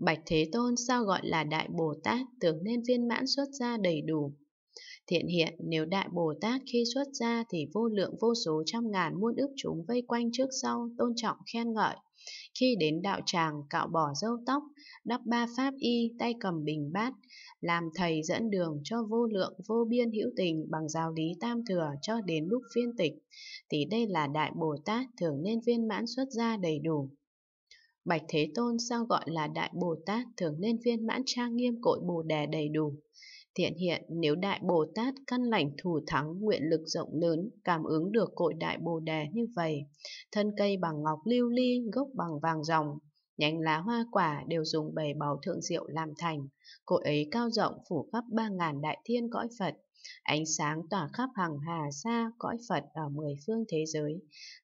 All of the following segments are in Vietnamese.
Bạch Thế Tôn sao gọi là Đại Bồ Tát tưởng nên viên mãn xuất gia đầy đủ. Thiện hiện nếu Đại Bồ Tát khi xuất gia thì vô lượng vô số trăm ngàn muôn ức chúng vây quanh trước sau tôn trọng khen ngợi. Khi đến đạo tràng cạo bỏ râu tóc, đắp ba pháp y, tay cầm bình bát, làm thầy dẫn đường cho vô lượng vô biên hữu tình bằng giáo lý tam thừa cho đến lúc viên tịch, thì đây là Đại Bồ Tát thường nên viên mãn xuất gia đầy đủ. Bạch Thế Tôn sao gọi là Đại Bồ Tát thường nên viên mãn trang nghiêm cội bồ đề đầy đủ. Thiện hiện nếu Đại Bồ Tát căn lành thù thắng nguyện lực rộng lớn cảm ứng được cội Đại Bồ Đề như vậy, thân cây bằng ngọc lưu ly, gốc bằng vàng ròng, nhánh lá hoa quả đều dùng bày báu thượng diệu làm thành, cội ấy cao rộng phủ khắp ba ngàn đại thiên cõi Phật, Ánh sáng tỏa khắp hàng hà xa cõi Phật ở mười phương thế giới.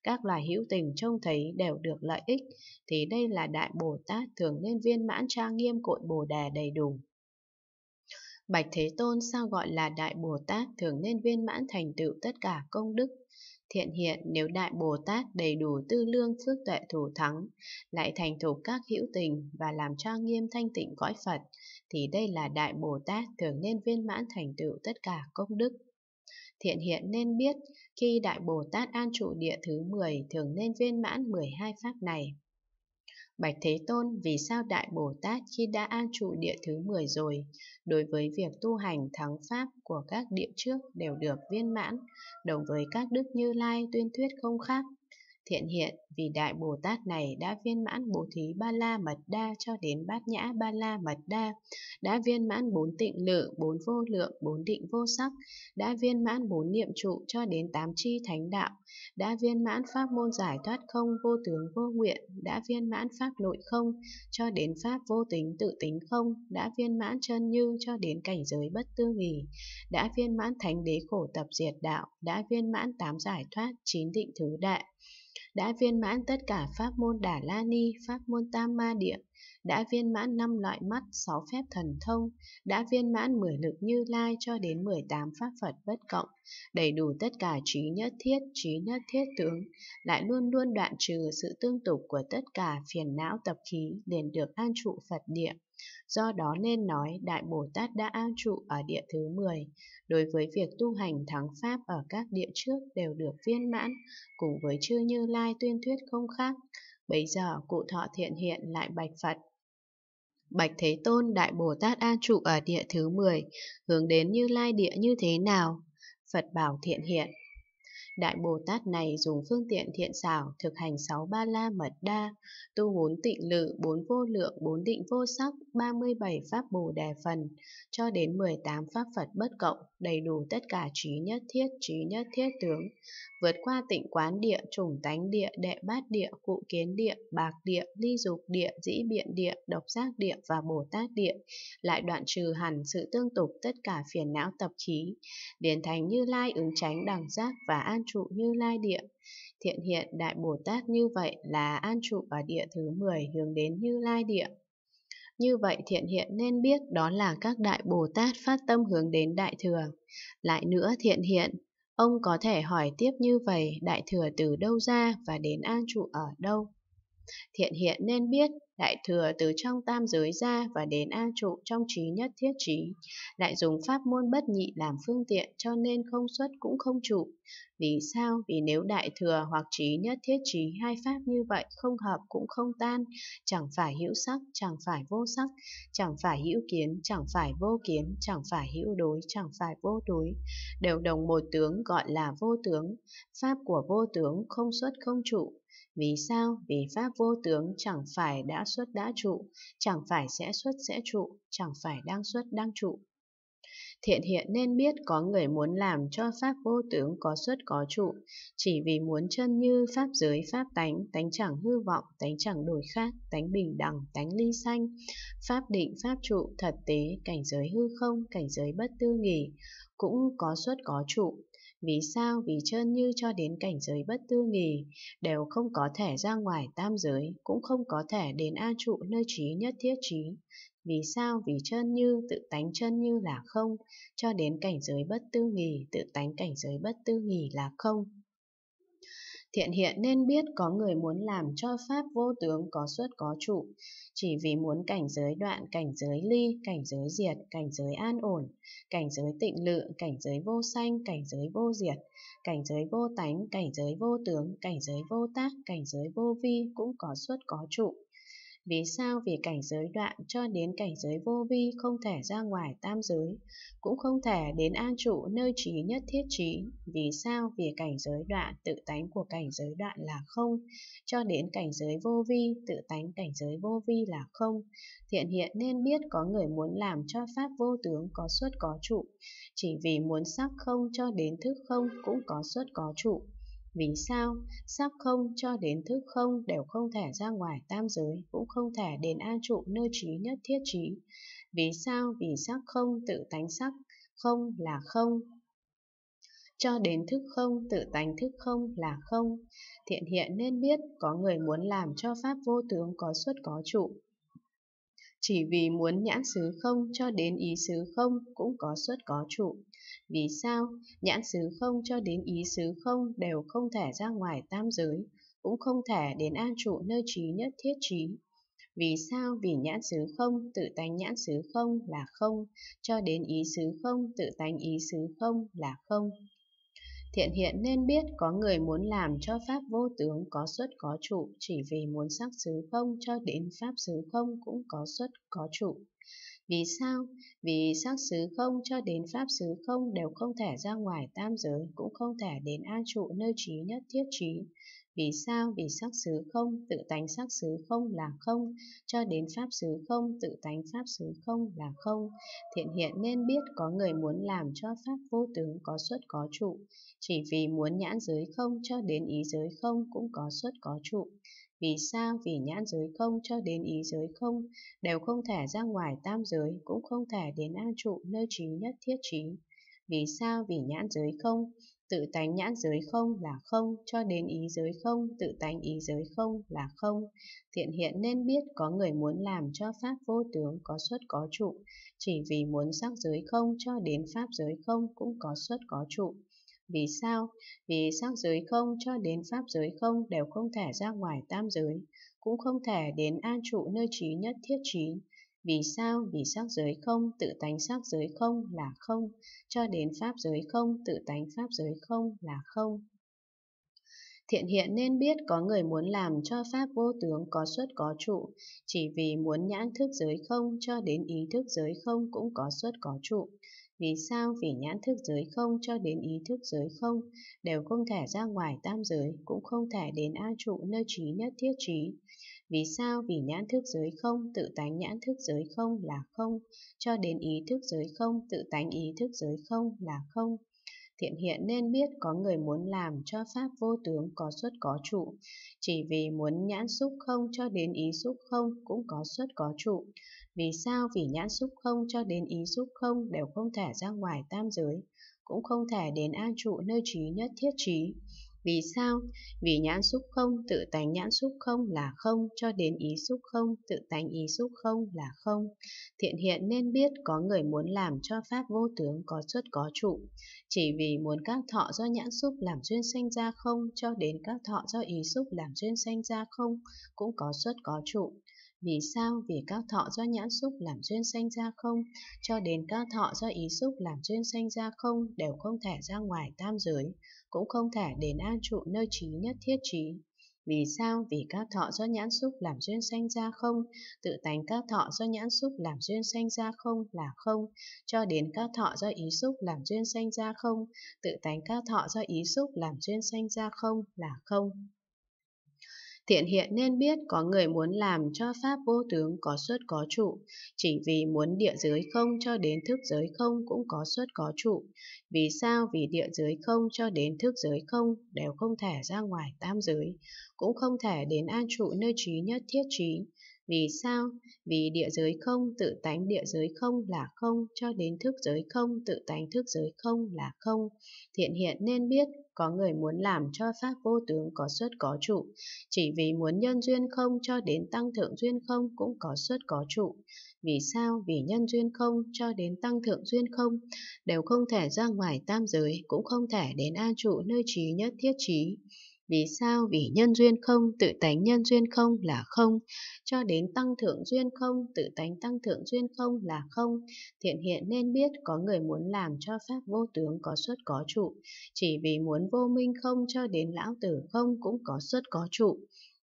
Các loài hữu tình trông thấy đều được lợi ích, thì đây là Đại Bồ Tát thường nên viên mãn trang nghiêm cội Bồ đề đầy đủ. Bạch Thế Tôn sao gọi là Đại Bồ Tát thường nên viên mãn thành tựu tất cả công đức Thiện hiện nếu Đại Bồ Tát đầy đủ tư lương phước tuệ thủ thắng, lại thành thục các hữu tình và làm cho nghiêm thanh tịnh cõi Phật, thì đây là Đại Bồ Tát thường nên viên mãn thành tựu tất cả công đức. Thiện hiện nên biết, khi Đại Bồ Tát an trụ địa thứ 10 thường nên viên mãn 12 pháp này. Bạch Thế Tôn vì sao Đại Bồ Tát khi đã an trụ địa thứ 10 rồi, đối với việc tu hành thắng Pháp của các địa trước đều được viên mãn, đồng với các đức như lai tuyên thuyết không khác, Thiện hiện vì Đại Bồ Tát này đã viên mãn bố thí Ba La Mật Đa cho đến Bát Nhã Ba La Mật Đa, đã viên mãn bốn tịnh lự, bốn vô lượng, bốn định vô sắc, đã viên mãn bốn niệm trụ cho đến tám chi thánh đạo, đã viên mãn pháp môn giải thoát không vô tướng vô nguyện, đã viên mãn pháp nội không cho đến pháp vô tính tự tính không, đã viên mãn chân như cho đến cảnh giới bất tư nghỉ, đã viên mãn thánh đế khổ tập diệt đạo, đã viên mãn tám giải thoát, chín định thứ đại đã viên mãn tất cả pháp môn Đà La Ni, pháp môn Tam Ma Địa, đã viên mãn năm loại mắt, sáu phép thần thông, đã viên mãn mười lực như lai cho đến 18 pháp Phật bất cộng, đầy đủ tất cả trí nhất thiết, trí nhất thiết tướng, lại luôn luôn đoạn trừ sự tương tục của tất cả phiền não tập khí liền được an trụ Phật địa. Do đó nên nói Đại Bồ Tát đã an trụ ở địa thứ 10, đối với việc tu hành thắng Pháp ở các địa trước đều được viên mãn, cùng với chư Như Lai tuyên thuyết không khác. Bây giờ cụ thọ thiện hiện lại bạch Phật. Bạch Thế Tôn Đại Bồ Tát An Trụ ở địa thứ 10, hướng đến Như Lai địa như thế nào? Phật bảo thiện hiện, Đại Bồ Tát này dùng phương tiện thiện xảo thực hành sáu ba la mật đa, tu bốn tịnh lự, bốn vô lượng, bốn định vô sắc, 37 pháp bồ đề phần, cho đến 18 pháp Phật bất cộng, đầy đủ tất cả trí nhất thiết, trí nhất thiết tướng, vượt qua tịnh quán địa, trùng tánh địa, đệ bát địa, cụ kiến địa, bạc địa, ly dục địa, dĩ biện địa, độc giác địa và Bồ Tát địa, lại đoạn trừ hẳn sự tương tục tất cả phiền não tập khí, điển thành như lai ứng tránh đẳng giác và an trụ như lai địa. Thiện hiện Đại Bồ Tát như vậy là an trụ ở địa thứ 10 hướng đến như lai địa. Như vậy thiện hiện nên biết đó là các đại Bồ Tát phát tâm hướng đến đại thừa. Lại nữa thiện hiện, ông có thể hỏi tiếp như vậy đại thừa từ đâu ra và đến an trụ ở đâu. Thiện hiện nên biết Đại thừa từ trong tam giới ra và đến an trụ trong trí nhất thiết trí, lại dùng pháp môn bất nhị làm phương tiện cho nên không xuất cũng không trụ. Vì sao? Vì nếu đại thừa hoặc trí nhất thiết trí hai pháp như vậy không hợp cũng không tan, chẳng phải hữu sắc, chẳng phải vô sắc, chẳng phải hữu kiến, chẳng phải vô kiến, chẳng phải hữu đối, chẳng phải vô đối, đều đồng một tướng gọi là vô tướng. Pháp của vô tướng không xuất không trụ, vì sao? Vì Pháp vô tướng chẳng phải đã xuất đã trụ, chẳng phải sẽ xuất sẽ trụ, chẳng phải đang xuất đang trụ. Thiện hiện nên biết có người muốn làm cho Pháp vô tướng có xuất có trụ, chỉ vì muốn chân như Pháp giới Pháp tánh, tánh chẳng hư vọng, tánh chẳng đổi khác, tánh bình đẳng, tánh ly sanh, Pháp định Pháp trụ, thật tế, cảnh giới hư không, cảnh giới bất tư nghỉ, cũng có xuất có trụ, vì sao? Vì trơn như cho đến cảnh giới bất tư nghì, đều không có thể ra ngoài tam giới, cũng không có thể đến an trụ nơi trí nhất thiết trí. Vì sao? Vì chân như, tự tánh chân như là không, cho đến cảnh giới bất tư nghì, tự tánh cảnh giới bất tư nghì là không. Thiện hiện nên biết có người muốn làm cho Pháp vô tướng có xuất có trụ, chỉ vì muốn cảnh giới đoạn, cảnh giới ly, cảnh giới diệt, cảnh giới an ổn, cảnh giới tịnh lự, cảnh giới vô sanh, cảnh giới vô diệt, cảnh giới vô tánh, cảnh giới vô tướng, cảnh giới vô tác, cảnh giới vô vi cũng có xuất có trụ. Vì sao vì cảnh giới đoạn cho đến cảnh giới vô vi không thể ra ngoài tam giới, cũng không thể đến an trụ nơi trí nhất thiết trí. Vì sao vì cảnh giới đoạn tự tánh của cảnh giới đoạn là không, cho đến cảnh giới vô vi tự tánh cảnh giới vô vi là không. Thiện hiện nên biết có người muốn làm cho pháp vô tướng có xuất có trụ, chỉ vì muốn sắc không cho đến thức không cũng có xuất có trụ vì sao? sắc không cho đến thức không đều không thể ra ngoài tam giới, cũng không thể đến an trụ nơi trí nhất thiết trí. Vì sao? Vì sắc không tự tánh sắc, không là không. Cho đến thức không, tự tánh thức không là không. Thiện hiện nên biết, có người muốn làm cho Pháp vô tướng có xuất có trụ, chỉ vì muốn nhãn xứ không cho đến ý xứ không cũng có xuất có trụ. Vì sao? Nhãn xứ không cho đến ý xứ không đều không thể ra ngoài tam giới, cũng không thể đến an trụ nơi trí nhất thiết trí. Vì sao? Vì nhãn xứ không, tự tánh nhãn xứ không là không, cho đến ý xứ không, tự tánh ý xứ không là không. Thiện hiện nên biết có người muốn làm cho Pháp vô tướng có xuất có trụ chỉ vì muốn sắc xứ không cho đến Pháp xứ không cũng có xuất có trụ. Vì sao? Vì sắc xứ không cho đến pháp xứ không đều không thể ra ngoài tam giới, cũng không thể đến an trụ nơi trí nhất thiết trí. Vì sao? Vì sắc xứ không, tự tánh sắc xứ không là không, cho đến pháp xứ không, tự tánh pháp xứ không là không. Thiện hiện nên biết có người muốn làm cho pháp vô tướng có xuất có trụ, chỉ vì muốn nhãn giới không cho đến ý giới không cũng có xuất có trụ. Vì sao? Vì nhãn giới không cho đến ý giới không, đều không thể ra ngoài tam giới, cũng không thể đến an trụ nơi trí nhất thiết trí. Vì sao? Vì nhãn giới không, tự tánh nhãn giới không là không, cho đến ý giới không, tự tánh ý giới không là không. Thiện hiện nên biết có người muốn làm cho pháp vô tướng có xuất có trụ, chỉ vì muốn sắc giới không cho đến pháp giới không cũng có xuất có trụ. Vì sao? Vì sắc giới không cho đến pháp giới không đều không thể ra ngoài tam giới, cũng không thể đến an trụ nơi trí nhất thiết trí, vì sao? Vì sắc giới không, tự tánh sắc giới không là không, cho đến pháp giới không, tự tánh pháp giới không là không. Thiện hiện nên biết có người muốn làm cho pháp vô tướng có xuất có trụ, chỉ vì muốn nhãn thức giới không cho đến ý thức giới không cũng có xuất có trụ. Vì sao? Vì nhãn thức giới không cho đến ý thức giới không đều không thể ra ngoài tam giới, cũng không thể đến a trụ nơi trí nhất thiết trí. Vì sao? Vì nhãn thức giới không, tự tánh nhãn thức giới không là không, cho đến ý thức giới không, tự tánh ý thức giới không là không. Thiện hiện nên biết có người muốn làm cho pháp vô tướng có xuất có trụ, chỉ vì muốn nhãn xúc không cho đến ý xúc không cũng có xuất có trụ. Vì sao? Vì nhãn xúc không cho đến ý xúc không đều không thể ra ngoài tam giới, cũng không thể đến an trụ nơi trí nhất thiết trí. Vì sao? Vì nhãn xúc không tự tánh nhãn xúc không là không cho đến ý xúc không tự tánh ý xúc không là không. Thiện hiện nên biết có người muốn làm cho pháp vô tướng có xuất có trụ. Chỉ vì muốn các thọ do nhãn xúc làm duyên sanh ra không cho đến các thọ do ý xúc làm duyên sanh ra không cũng có xuất có trụ. Vì sao? Vì các thọ do nhãn xúc làm duyên sanh ra không, cho đến các thọ do ý xúc làm duyên sanh ra không đều không thể ra ngoài tam giới, cũng không thể đến an trụ nơi trí nhất thiết trí. Vì sao? Vì các thọ do nhãn xúc làm duyên sanh ra không, tự tánh các thọ do nhãn xúc làm duyên sanh ra không là không, cho đến các thọ do ý xúc làm duyên sanh ra không, tự tánh các thọ do ý xúc làm duyên sanh ra không là không. Thiện hiện nên biết có người muốn làm cho pháp vô tướng có xuất có trụ, chỉ vì muốn địa giới không cho đến thức giới không cũng có xuất có trụ. Vì sao? Vì địa giới không cho đến thức giới không đều không thể ra ngoài tam giới, cũng không thể đến an trụ nơi trí nhất thiết trí. Vì sao? Vì địa giới không tự tánh địa giới không là không, cho đến thức giới không tự tánh thức giới không là không. Thiện hiện nên biết, có người muốn làm cho pháp vô tướng có xuất có trụ, chỉ vì muốn nhân duyên không cho đến tăng thượng duyên không cũng có xuất có trụ. Vì sao? Vì nhân duyên không cho đến tăng thượng duyên không đều không thể ra ngoài tam giới, cũng không thể đến an trụ nơi trí nhất thiết trí. Vì sao? Vì nhân duyên không, tự tánh nhân duyên không là không, cho đến tăng thượng duyên không, tự tánh tăng thượng duyên không là không. Thiện hiện nên biết có người muốn làm cho pháp vô tướng có xuất có trụ, chỉ vì muốn vô minh không cho đến lão tử không cũng có xuất có trụ.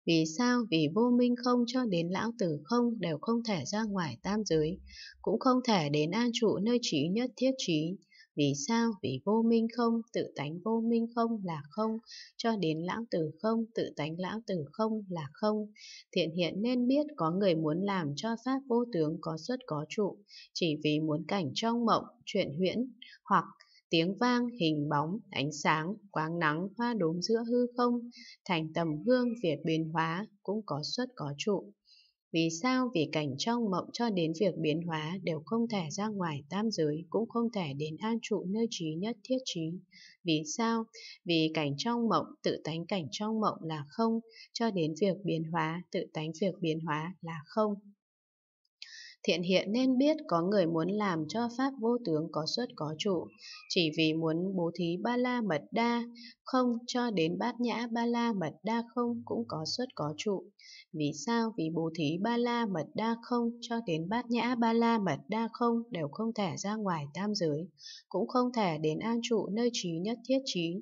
Vì sao? Vì vô minh không cho đến lão tử không đều không thể ra ngoài tam giới, cũng không thể đến an trụ nơi trí nhất thiết trí. Vì sao? Vì vô minh không, tự tánh vô minh không là không, cho đến lão tử không, tự tánh lão tử không là không. Thiện hiện nên biết có người muốn làm cho pháp vô tướng có xuất có trụ, chỉ vì muốn cảnh trong mộng, chuyện huyễn, hoặc tiếng vang, hình bóng, ánh sáng, quáng nắng, hoa đốm giữa hư không, thành tầm hương, việt biến hóa, cũng có xuất có trụ. Vì sao? Vì cảnh trong mộng cho đến việc biến hóa đều không thể ra ngoài tam giới, cũng không thể đến an trụ nơi trí nhất thiết trí. Vì sao? Vì cảnh trong mộng, tự tánh cảnh trong mộng là không, cho đến việc biến hóa, tự tánh việc biến hóa là không. Thiện hiện nên biết có người muốn làm cho Pháp vô tướng có xuất có trụ, chỉ vì muốn bố thí ba la mật đa, không cho đến bát nhã ba la mật đa không cũng có xuất có trụ. Vì sao? Vì bố thí ba la mật đa không cho đến bát nhã ba la mật đa không đều không thể ra ngoài tam giới, cũng không thể đến an trụ nơi trí nhất thiết trí,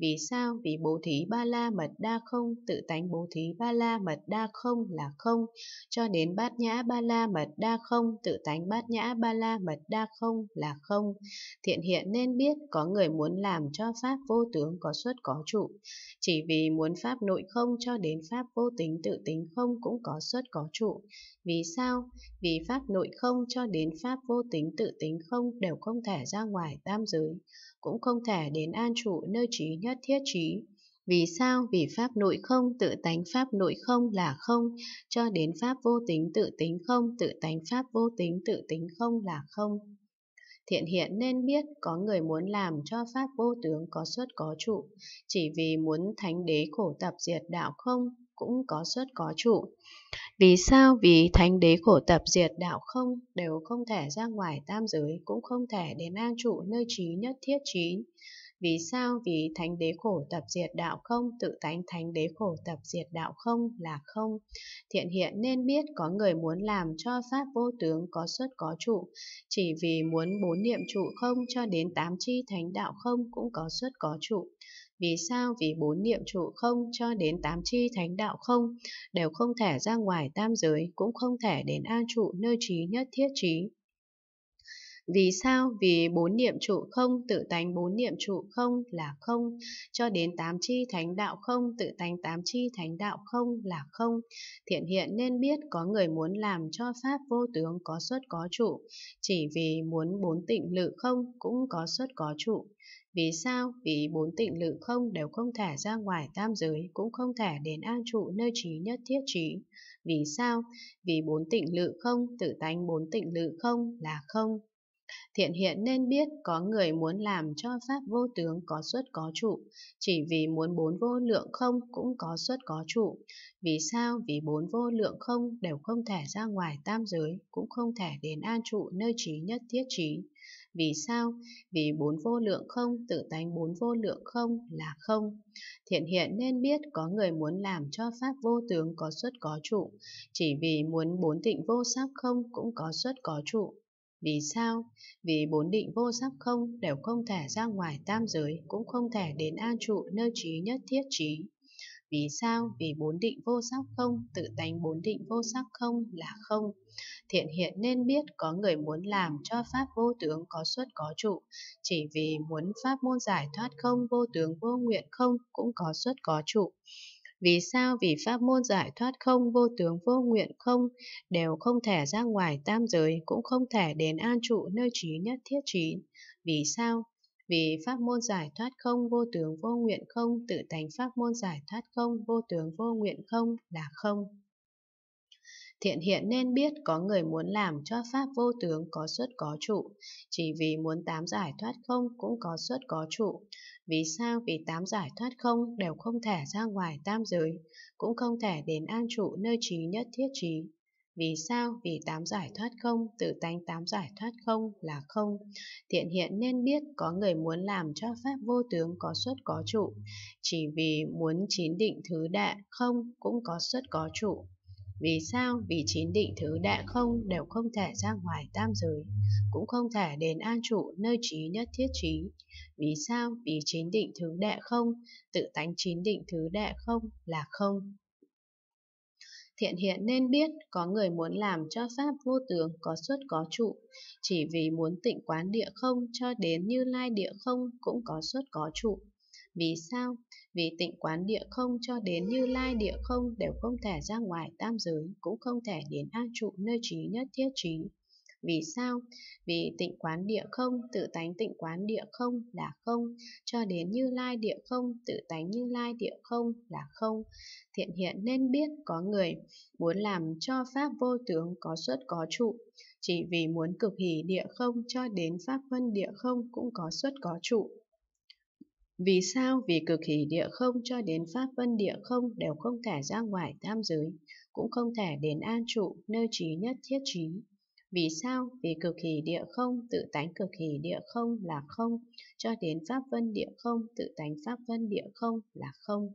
vì sao? Vì bố thí ba la mật đa không, tự tánh bố thí ba la mật đa không là không, cho đến bát nhã ba la mật đa không, tự tánh bát nhã ba la mật đa không là không. Thiện hiện nên biết có người muốn làm cho pháp vô tướng có xuất có trụ, chỉ vì muốn pháp nội không cho đến pháp vô tính tự tính không cũng có xuất có trụ. Vì sao? Vì pháp nội không cho đến pháp vô tính tự tính không đều không thể ra ngoài tam giới cũng không thể đến an trụ nơi trí nhất thiết trí. Vì sao? Vì pháp nội không, tự tánh pháp nội không là không, cho đến pháp vô tính tự tính không, tự tánh pháp vô tính tự tính không là không. Thiện hiện nên biết có người muốn làm cho pháp vô tướng có xuất có trụ, chỉ vì muốn thánh đế khổ tập diệt đạo không, cũng có xuất có trụ. Vì sao? Vì thánh đế khổ tập diệt đạo không đều không thể ra ngoài tam giới, cũng không thể đến an trụ nơi trí nhất thiết trí. Vì sao? Vì thánh đế khổ tập diệt đạo không, tự tánh thánh đế khổ tập diệt đạo không là không. Thiện hiện nên biết có người muốn làm cho pháp vô tướng có xuất có trụ, chỉ vì muốn bốn niệm trụ không cho đến tám chi thánh đạo không cũng có xuất có trụ. Vì sao? Vì bốn niệm trụ không cho đến tám chi thánh đạo không, đều không thể ra ngoài tam giới, cũng không thể đến an trụ nơi trí nhất thiết trí. Vì sao? Vì bốn niệm trụ không, tự tánh bốn niệm trụ không là không, cho đến tám chi thánh đạo không, tự tánh tám chi thánh đạo không là không. Thiện hiện nên biết có người muốn làm cho Pháp vô tướng có xuất có trụ, chỉ vì muốn bốn tịnh lự không cũng có xuất có trụ. Vì sao? Vì bốn tịnh lự không đều không thả ra ngoài tam giới, cũng không thả đến an trụ nơi trí nhất thiết trí. Vì sao? Vì bốn tịnh lự không, tự tánh bốn tịnh lự không là không. Thiện hiện nên biết có người muốn làm cho pháp vô tướng có xuất có trụ, chỉ vì muốn bốn vô lượng không cũng có xuất có trụ. Vì sao? Vì bốn vô lượng không đều không thể ra ngoài tam giới, cũng không thể đến an trụ nơi trí nhất thiết trí. Vì sao? Vì bốn vô lượng không tự tánh bốn vô lượng không là không. Thiện hiện nên biết có người muốn làm cho pháp vô tướng có xuất có trụ, chỉ vì muốn bốn tịnh vô sắc không cũng có xuất có trụ. Vì sao? Vì bốn định vô sắc không đều không thể ra ngoài tam giới, cũng không thể đến an trụ nơi trí nhất thiết trí. Vì sao? Vì bốn định vô sắc không, tự tánh bốn định vô sắc không là không. Thiện hiện nên biết có người muốn làm cho pháp vô tướng có xuất có trụ, chỉ vì muốn pháp môn giải thoát không, vô tướng vô nguyện không cũng có xuất có trụ. Vì sao? Vì pháp môn giải thoát không, vô tướng vô nguyện không, đều không thể ra ngoài tam giới, cũng không thể đến an trụ nơi trí nhất thiết trí. Vì sao? Vì pháp môn giải thoát không, vô tướng vô nguyện không, tự tánh pháp môn giải thoát không, vô tướng vô nguyện không là không. Thiện hiện nên biết có người muốn làm cho pháp vô tướng có xuất có trụ, chỉ vì muốn tám giải thoát không cũng có xuất có trụ. Vì sao? Vì tám giải thoát không đều không thể ra ngoài tam giới, cũng không thể đến an trụ nơi trí nhất thiết trí. Vì sao? Vì tám giải thoát không, tự tánh tám giải thoát không là không. Thiện hiện nên biết có người muốn làm cho pháp vô tướng có xuất có trụ, chỉ vì muốn chín định thứ đạ không cũng có xuất có trụ. Vì sao? Vì chín định thứ đạ không đều không thể ra ngoài tam giới, cũng không thể đến an trụ nơi trí nhất thiết trí. Vì sao? Vì chín định thứ đạ không, tự tánh chín định thứ đạ không là không. Thiện hiện nên biết có người muốn làm cho Pháp vô tướng có xuất có trụ, chỉ vì muốn tịnh quán địa không cho đến như lai địa không cũng có xuất có trụ. Vì sao? Vì tịnh quán địa không cho đến như lai địa không đều không thể ra ngoài tam giới, cũng không thể đến an trụ nơi trí nhất thiết trí. Vì sao? Vì tịnh quán địa không, tự tánh tịnh quán địa không là không, cho đến như lai địa không, tự tánh như lai địa không là không. Thiện hiện nên biết có người muốn làm cho pháp vô tướng có xuất có trụ, chỉ vì muốn cực hỷ địa không cho đến pháp vân địa không cũng có xuất có trụ. Vì sao? Vì cực hỷ địa không cho đến pháp vân địa không đều không thể ra ngoài tam giới, cũng không thể đến an trụ nơi trí nhất thiết trí. Vì sao? Vì cực kỳ địa không, tự tánh cực kỳ địa không là không, cho đến pháp vân địa không, tự tánh pháp vân địa không là không.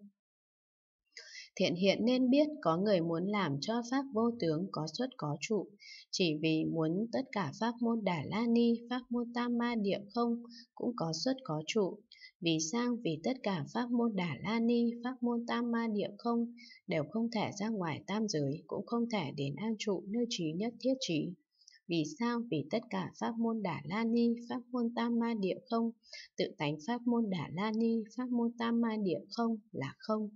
Thiện hiện nên biết có người muốn làm cho pháp vô tướng có xuất có trụ, chỉ vì muốn tất cả pháp môn đà la ni, pháp môn tam ma địa không cũng có xuất có trụ. Vì sao? Vì tất cả pháp môn đà la ni, pháp môn tam ma địa không đều không thể ra ngoài tam giới, cũng không thể đến an trụ nơi trí nhất thiết trí. Vì sao? Vì tất cả pháp môn Đà La Ni, pháp môn Tam Ma Địa không, tự tánh pháp môn Đà La Ni, pháp môn Tam Ma Địa không là không.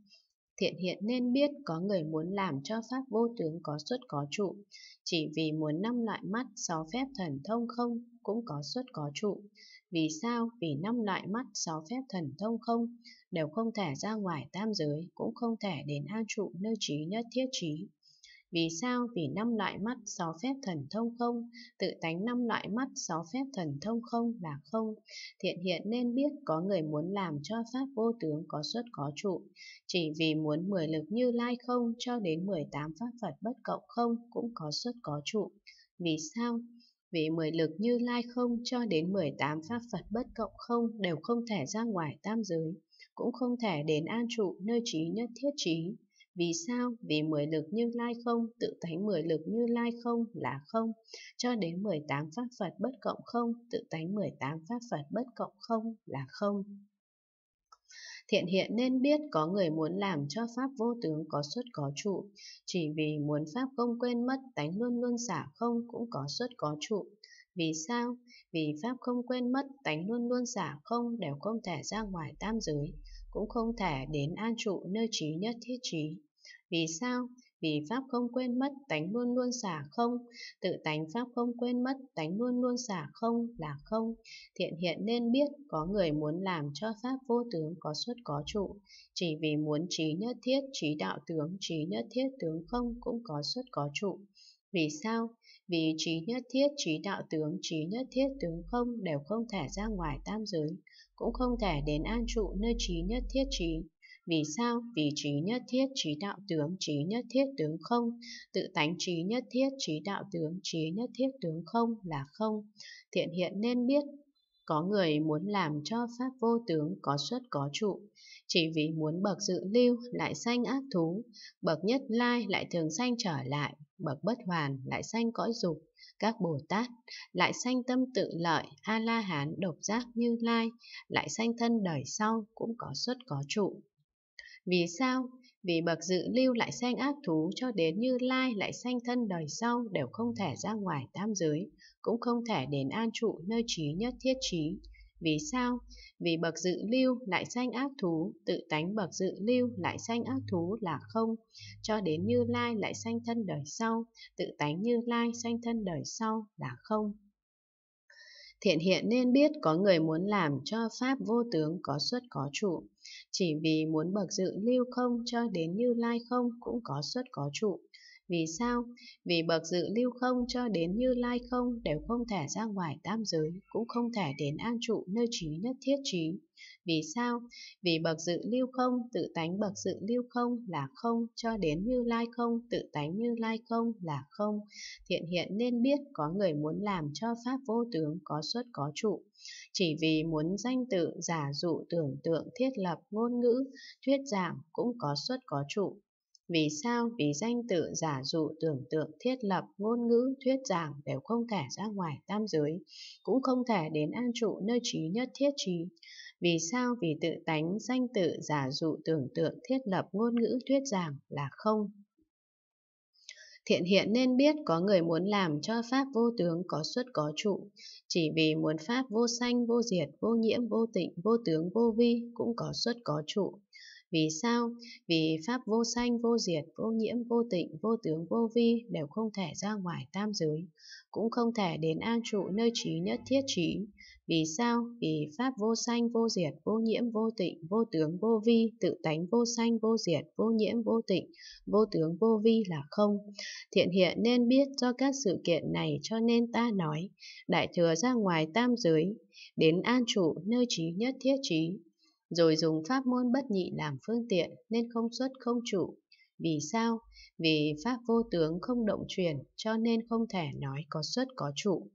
Thiện hiện nên biết có người muốn làm cho pháp vô tướng có xuất có trụ, chỉ vì muốn năm loại mắt, sáu phép thần thông không cũng có xuất có trụ. Vì sao? Vì năm loại mắt, sáu phép thần thông không đều không thể ra ngoài tam giới, cũng không thể đến an trụ nơi trí nhất thiết trí. Vì sao? Vì năm loại mắt, sáu phép thần thông không. Tự tánh năm loại mắt, sáu phép thần thông không là không. Thiện hiện nên biết có người muốn làm cho pháp vô tướng có xuất có trụ. Chỉ vì muốn mười lực như lai không cho đến 18 pháp Phật bất cộng không cũng có xuất có trụ. Vì sao? Vì mười lực như lai không cho đến 18 pháp Phật bất cộng không đều không thể ra ngoài tam giới, cũng không thể đến an trụ nơi trí nhất thiết trí. Vì sao? Vì 10 lực như lai không, tự tánh 10 lực như lai không là không, cho đến 18 pháp Phật bất cộng không, tự tánh 18 pháp Phật bất cộng không là không. Thiện hiện nên biết có người muốn làm cho Pháp vô tướng có xuất có trụ, chỉ vì muốn Pháp không quên mất tánh luôn luôn xả không cũng có xuất có trụ. Vì sao? Vì Pháp không quên mất tánh luôn luôn xả không đều không thể ra ngoài tam giới, cũng không thể đến an trụ nơi trí nhất thiết trí. Vì sao? Vì Pháp không quên mất, tánh luôn luôn xả không. Tự tánh Pháp không quên mất, tánh luôn luôn xả không là không. Thiện hiện nên biết, có người muốn làm cho Pháp vô tướng có xuất có trụ. Chỉ vì muốn trí nhất thiết, trí đạo tướng, trí nhất thiết tướng không cũng có xuất có trụ. Vì sao? Vì trí nhất thiết, trí đạo tướng, trí nhất thiết tướng không đều không thể ra ngoài tam giới, cũng không thể đến an trụ nơi trí nhất thiết trí vì sao? Vì trí nhất thiết trí đạo tướng, trí nhất thiết tướng không. Tự tánh trí nhất thiết trí đạo tướng, trí nhất thiết tướng không là không. Thiện hiện nên biết, có người muốn làm cho pháp vô tướng có xuất có trụ, chỉ vì muốn bậc dự lưu lại sanh ác thú, bậc nhất lai lại thường sanh trở lại, bậc bất hoàn lại sanh cõi dục, các Bồ Tát, lại sanh tâm tự lợi, A-la-hán độc giác như lai, lại sanh thân đời sau cũng có xuất có trụ. Vì sao? Vì bậc dự lưu lại sanh ác thú cho đến như lai lại sanh thân đời sau đều không thể ra ngoài tam giới, cũng không thể đến an trụ nơi trí nhất thiết trí. Vì sao? Vì bậc dự lưu lại sanh ác thú, tự tánh bậc dự lưu lại sanh ác thú là không, cho đến như lai lại sanh thân đời sau, tự tánh như lai sanh thân đời sau là không. Thiện hiện nên biết có người muốn làm cho Pháp vô tướng có xuất có trụ, chỉ vì muốn bậc dự lưu không cho đến như lai không cũng có xuất có trụ, vì sao? Vì bậc dự lưu không cho đến như lai không đều không thể ra ngoài tam giới, cũng không thể đến an trụ nơi trí nhất thiết trí. Vì sao? Vì bậc dự lưu không, tự tánh bậc dự lưu không là không, cho đến như lai không, tự tánh như lai không là không. Thiện hiện nên biết có người muốn làm cho pháp vô tướng có xuất có trụ. Chỉ vì muốn danh tự, giả dụ, tưởng tượng, thiết lập, ngôn ngữ, thuyết giảng cũng có xuất có trụ, vì sao? Vì danh tự giả dụ tưởng tượng thiết lập ngôn ngữ thuyết giảng đều không thể ra ngoài tam giới, cũng không thể đến an trụ nơi trí nhất thiết trí. Vì sao? Vì tự tánh danh tự giả dụ tưởng tượng thiết lập ngôn ngữ thuyết giảng là không. Thiện hiện nên biết có người muốn làm cho Pháp vô tướng có xuất có trụ, chỉ vì muốn Pháp vô sanh, vô diệt, vô nhiễm, vô tịnh, vô tướng, vô vi cũng có xuất có trụ. Vì sao? Vì pháp vô sanh, vô diệt, vô nhiễm, vô tịnh, vô tướng, vô vi đều không thể ra ngoài tam giới, cũng không thể đến an trụ nơi trí nhất thiết trí. Vì sao? Vì pháp vô sanh, vô diệt, vô nhiễm, vô tịnh, vô tướng, vô vi, tự tánh vô sanh, vô diệt, vô nhiễm, vô tịnh, vô tướng, vô vi là không. Thiện hiện nên biết do các sự kiện này cho nên ta nói, đại thừa ra ngoài tam giới, đến an trụ nơi trí nhất thiết trí, rồi dùng pháp môn bất nhị làm phương tiện nên không xuất không trụ. Vì sao? Vì pháp vô tướng không động chuyển cho nên không thể nói có xuất có trụ.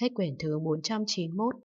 Hết quyển thứ 491